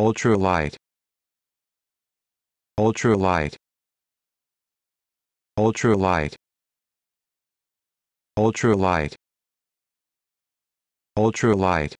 ultralight ultralight ultralight ultralight ultralight